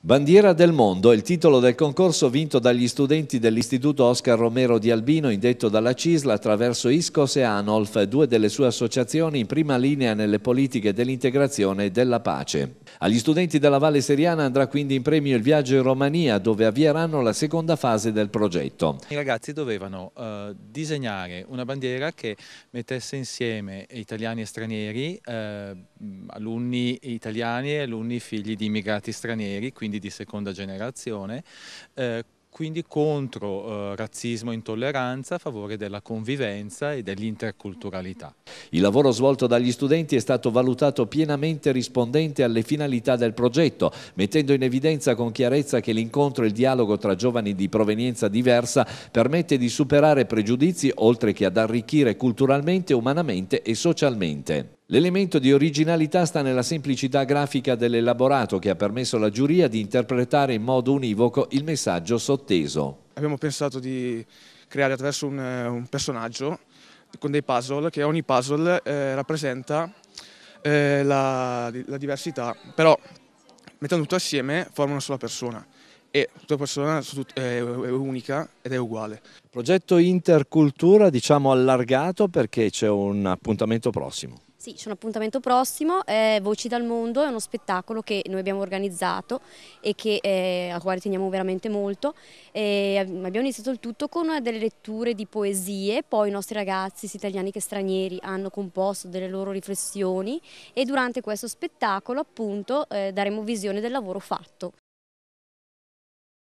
Bandiera del mondo è il titolo del concorso vinto dagli studenti dell'Istituto Oscar Romero di Albino indetto dalla CISLA attraverso ISCOS e ANOLF, due delle sue associazioni in prima linea nelle politiche dell'integrazione e della pace. Agli studenti della Valle Seriana andrà quindi in premio il viaggio in Romania dove avvieranno la seconda fase del progetto. I ragazzi dovevano eh, disegnare una bandiera che mettesse insieme italiani e stranieri, eh, alunni italiani e alunni figli di immigrati stranieri, quindi quindi di seconda generazione, eh, quindi contro eh, razzismo e intolleranza a favore della convivenza e dell'interculturalità. Il lavoro svolto dagli studenti è stato valutato pienamente rispondente alle finalità del progetto, mettendo in evidenza con chiarezza che l'incontro e il dialogo tra giovani di provenienza diversa permette di superare pregiudizi oltre che ad arricchire culturalmente, umanamente e socialmente. L'elemento di originalità sta nella semplicità grafica dell'elaborato che ha permesso alla giuria di interpretare in modo univoco il messaggio sotteso. Abbiamo pensato di creare attraverso un, eh, un personaggio con dei puzzle che ogni puzzle eh, rappresenta eh, la, la diversità, però mettendo tutto assieme forma una sola persona e la persona è unica ed è uguale. Progetto Intercultura diciamo allargato perché c'è un appuntamento prossimo. Sì, c'è un appuntamento prossimo, eh, Voci dal Mondo è uno spettacolo che noi abbiamo organizzato e che, eh, a quale teniamo veramente molto. Eh, abbiamo iniziato il tutto con delle letture di poesie, poi i nostri ragazzi, sia italiani che stranieri, hanno composto delle loro riflessioni e durante questo spettacolo appunto eh, daremo visione del lavoro fatto.